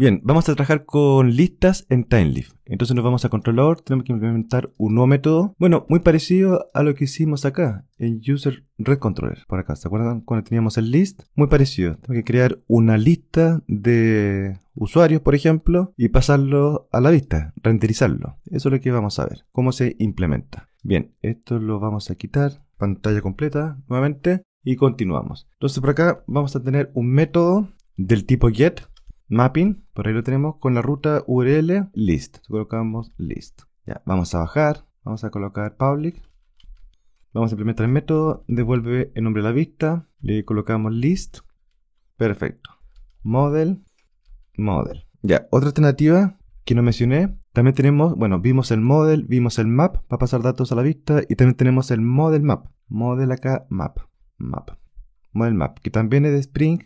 Bien, vamos a trabajar con listas en TimeLeaf. Entonces nos vamos a controlador, tenemos que implementar un nuevo método. Bueno, muy parecido a lo que hicimos acá, en User Red Por acá, ¿se acuerdan cuando teníamos el list? Muy parecido. Tengo que crear una lista de usuarios, por ejemplo, y pasarlo a la vista, renderizarlo. Eso es lo que vamos a ver, cómo se implementa. Bien, esto lo vamos a quitar. Pantalla completa, nuevamente. Y continuamos. Entonces por acá vamos a tener un método del tipo get mapping, por ahí lo tenemos, con la ruta URL list. Colocamos list. Ya, vamos a bajar, vamos a colocar public. Vamos a implementar el método, devuelve el nombre a la vista, le colocamos list. Perfecto. Model, model. Ya, otra alternativa que no mencioné, también tenemos, bueno, vimos el model, vimos el map para pasar datos a la vista y también tenemos el model map. Model acá, map, map. Model map, que también es de Spring,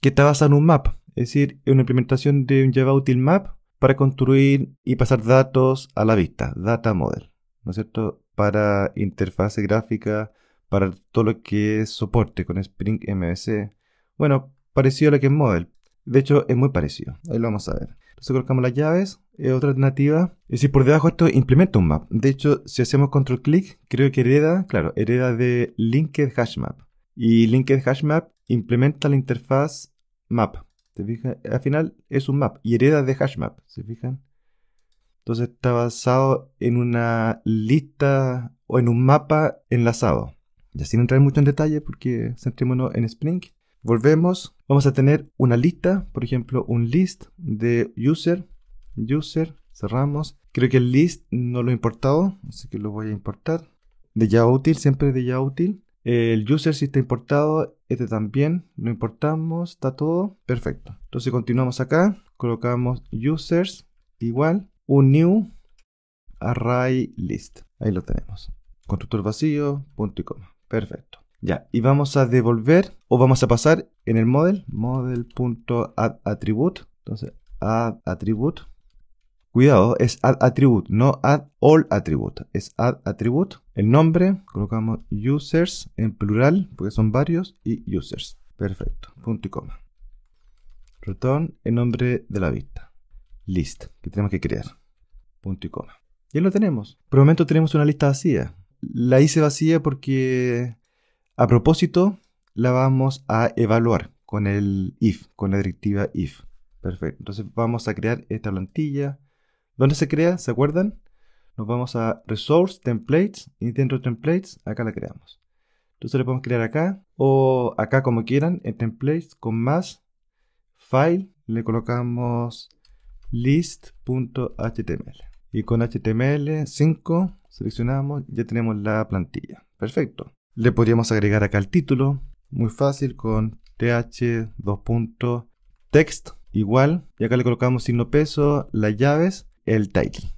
que está basado en un map es decir, una implementación de un Java Util Map para construir y pasar datos a la vista, data model, ¿no es cierto? Para interfaz gráfica, para todo lo que es soporte con Spring MVC. Bueno, parecido a lo que es Model. De hecho, es muy parecido. Ahí lo vamos a ver. Entonces colocamos las llaves. Es otra alternativa. Es decir, por debajo esto implementa un map. De hecho, si hacemos control click, creo que hereda, claro, hereda de Linked Y Linked Hashmap implementa la interfaz map. Al final es un map y hereda de hashmap, ¿se fijan? Entonces está basado en una lista o en un mapa enlazado. Ya sin entrar mucho en detalle porque centrémonos en Spring. Volvemos, vamos a tener una lista, por ejemplo, un list de user, user, cerramos. Creo que el list no lo he importado, así que lo voy a importar. De ya útil, siempre de ya útil. El user si está importado, este también, lo importamos, está todo perfecto. Entonces continuamos acá, colocamos users igual, un new array list. Ahí lo tenemos. Constructor vacío, punto y coma. Perfecto. Ya, y vamos a devolver o vamos a pasar en el model, model.addAttribute. Entonces, add Cuidado, es add attribute, no add all attribute. Es add attribute. El nombre, colocamos users en plural, porque son varios, y users. Perfecto. Punto y coma. Return el nombre de la vista. List, que tenemos que crear. Punto y coma. Ya lo tenemos. Por el momento tenemos una lista vacía. La hice vacía porque a propósito la vamos a evaluar con el if, con la directiva if. Perfecto. Entonces vamos a crear esta plantilla ¿Dónde se crea? ¿Se acuerdan? Nos vamos a Resource Templates y dentro de Templates acá la creamos. Entonces le podemos crear acá o acá como quieran en Templates con más File le colocamos list.html y con HTML5 seleccionamos, ya tenemos la plantilla. Perfecto. Le podríamos agregar acá el título, muy fácil, con th2.text igual. Y acá le colocamos signo peso, las llaves el title.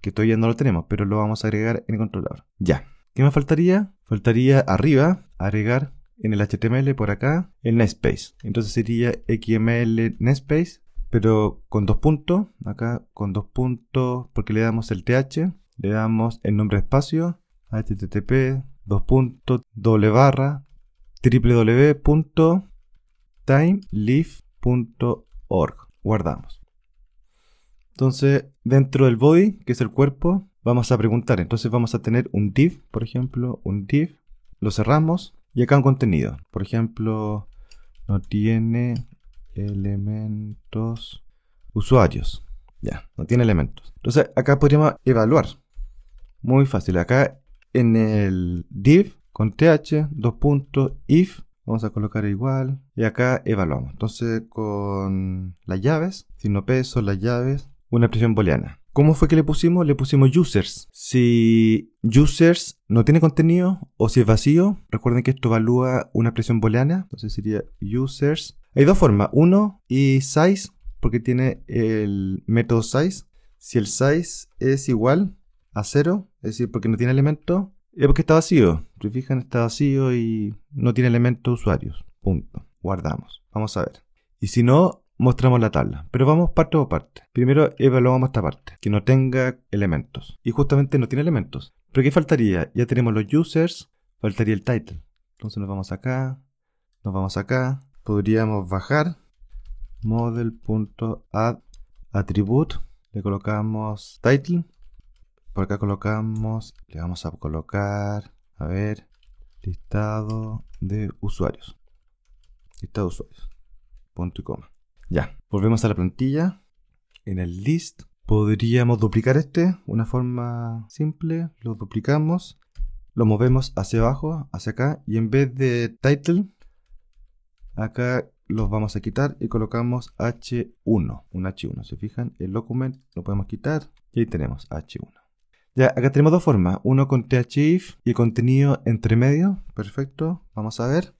que todavía no lo tenemos, pero lo vamos a agregar en el controlador. Ya. ¿Qué me faltaría? Faltaría arriba agregar en el HTML por acá el namespace. Entonces sería XML namespace, pero con dos puntos. Acá con dos puntos porque le damos el TH, le damos el nombre de espacio, http, dos puntos, doble barra, Guardamos. Entonces, dentro del body, que es el cuerpo, vamos a preguntar. Entonces vamos a tener un div, por ejemplo, un div, lo cerramos y acá un contenido. Por ejemplo, no tiene elementos usuarios. Ya, no tiene elementos. Entonces acá podríamos evaluar. Muy fácil. Acá en el div con th, dos puntos, if, vamos a colocar igual. Y acá evaluamos. Entonces con las llaves, si no peso, las llaves, una expresión booleana. ¿Cómo fue que le pusimos? Le pusimos users. Si users no tiene contenido o si es vacío, recuerden que esto evalúa una expresión booleana, entonces sería users. Hay dos formas, uno y size, porque tiene el método size. Si el size es igual a cero, es decir, porque no tiene elemento, es porque está vacío. Si fijan, está vacío y no tiene elementos usuarios. Punto. Guardamos. Vamos a ver. Y si no, mostramos la tabla. Pero vamos parte por parte. Primero evaluamos esta parte, que no tenga elementos. Y justamente no tiene elementos. ¿Pero qué faltaría? Ya tenemos los users, faltaría el title. Entonces nos vamos acá, nos vamos acá. Podríamos bajar model.add attribute. Le colocamos title. Por acá colocamos, le vamos a colocar, a ver, listado de usuarios. Listado de usuarios. Punto y coma. Ya, volvemos a la plantilla. En el list podríamos duplicar este, una forma simple, lo duplicamos, lo movemos hacia abajo, hacia acá, y en vez de title, acá los vamos a quitar y colocamos H1, un H1, se fijan, el document lo podemos quitar y ahí tenemos H1. Ya, acá tenemos dos formas, uno con THIF y contenido entre medio, perfecto, vamos a ver.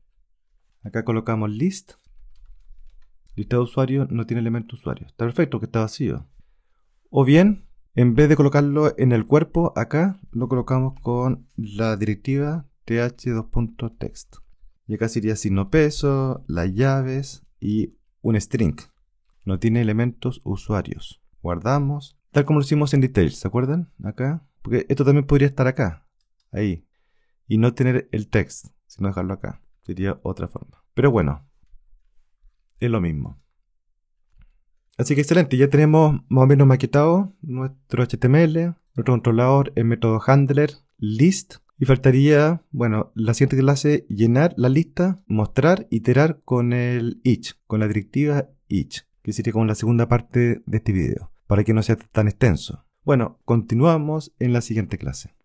Acá colocamos list Lista de usuarios no tiene elementos usuario. Está perfecto que está vacío. O bien, en vez de colocarlo en el cuerpo, acá lo colocamos con la directiva th2.text. Y acá sería signo peso, las llaves y un string. No tiene elementos usuarios. Guardamos. Tal como lo hicimos en details, ¿se acuerdan? Acá. Porque esto también podría estar acá. Ahí. Y no tener el text, sino dejarlo acá. Sería otra forma. Pero bueno, lo mismo. Así que excelente, ya tenemos más o menos maquetado nuestro HTML, nuestro controlador, el método handler, list. Y faltaría, bueno, la siguiente clase, llenar la lista, mostrar, iterar con el each, con la directiva each, que sería como la segunda parte de este video, para que no sea tan extenso. Bueno, continuamos en la siguiente clase.